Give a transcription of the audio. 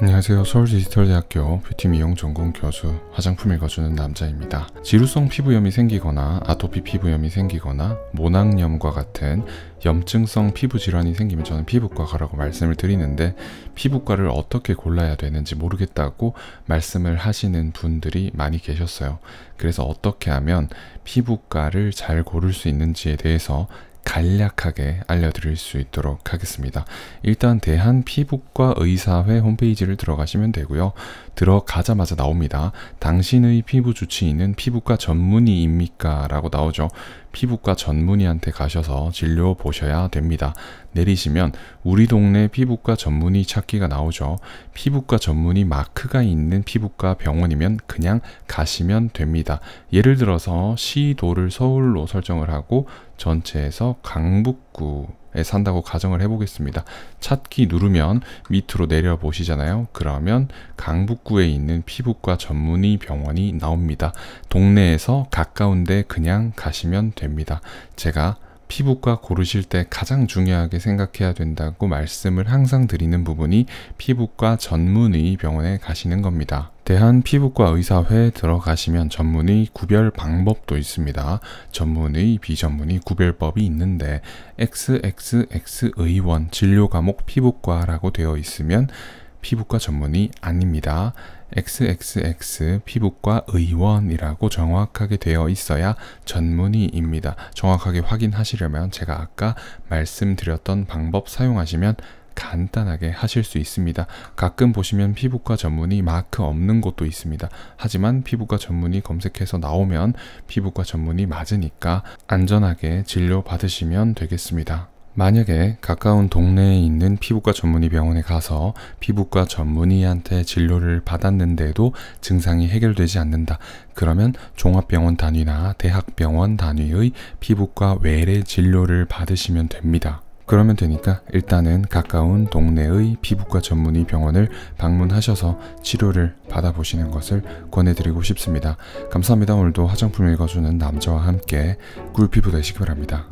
안녕하세요. 서울디지털대학교 뷰티 미용 전공 교수 화장품 읽어주는 남자입니다. 지루성 피부염이 생기거나 아토피 피부염이 생기거나 모낭염과 같은 염증성 피부 질환이 생기면 저는 피부과 가라고 말씀을 드리는데 피부과를 어떻게 골라야 되는지 모르겠다고 말씀을 하시는 분들이 많이 계셨어요. 그래서 어떻게 하면 피부과를 잘 고를 수 있는지에 대해서 간략하게 알려드릴 수 있도록 하겠습니다. 일단 대한피부과 의사회 홈페이지를 들어가시면 되고요. 들어가자마자 나옵니다. 당신의 피부 주치의는 피부과 전문의입니까? 라고 나오죠. 피부과 전문의한테 가셔서 진료 보셔야 됩니다. 내리시면 우리 동네 피부과 전문의 찾기가 나오죠. 피부과 전문의 마크가 있는 피부과 병원이면 그냥 가시면 됩니다. 예를 들어서 시도를 서울로 설정을 하고 전체에서 강북구에 산다고 가정을 해보겠습니다. 찾기 누르면 밑으로 내려 보시잖아요. 그러면 강북구에 있는 피부과 전문의 병원이 나옵니다. 동네에서 가까운데 그냥 가시면 됩니다. 제가 피부과 고르실 때 가장 중요하게 생각해야 된다고 말씀을 항상 드리는 부분이 피부과 전문의 병원에 가시는 겁니다. 대한피부과의사회 들어가시면 전문의 구별 방법도 있습니다. 전문의, 비전문의 구별법이 있는데 XXX 의원 진료 과목 피부과라고 되어 있으면 피부과 전문의 아닙니다. XXX 피부과 의원이라고 정확하게 되어 있어야 전문의입니다. 정확하게 확인하시려면 제가 아까 말씀드렸던 방법 사용하시면 간단하게 하실 수 있습니다. 가끔 보시면 피부과 전문의 마크 없는 곳도 있습니다. 하지만 피부과 전문의 검색해서 나오면 피부과 전문의 맞으니까 안전하게 진료 받으시면 되겠습니다. 만약에 가까운 동네에 있는 피부과 전문의 병원에 가서 피부과 전문의한테 진료를 받았는데도 증상이 해결되지 않는다. 그러면 종합병원 단위나 대학병원 단위의 피부과 외래 진료를 받으시면 됩니다. 그러면 되니까 일단은 가까운 동네의 피부과 전문의 병원을 방문하셔서 치료를 받아보시는 것을 권해드리고 싶습니다. 감사합니다. 오늘도 화장품 읽어주는 남자와 함께 꿀피부 되시기 바랍니다.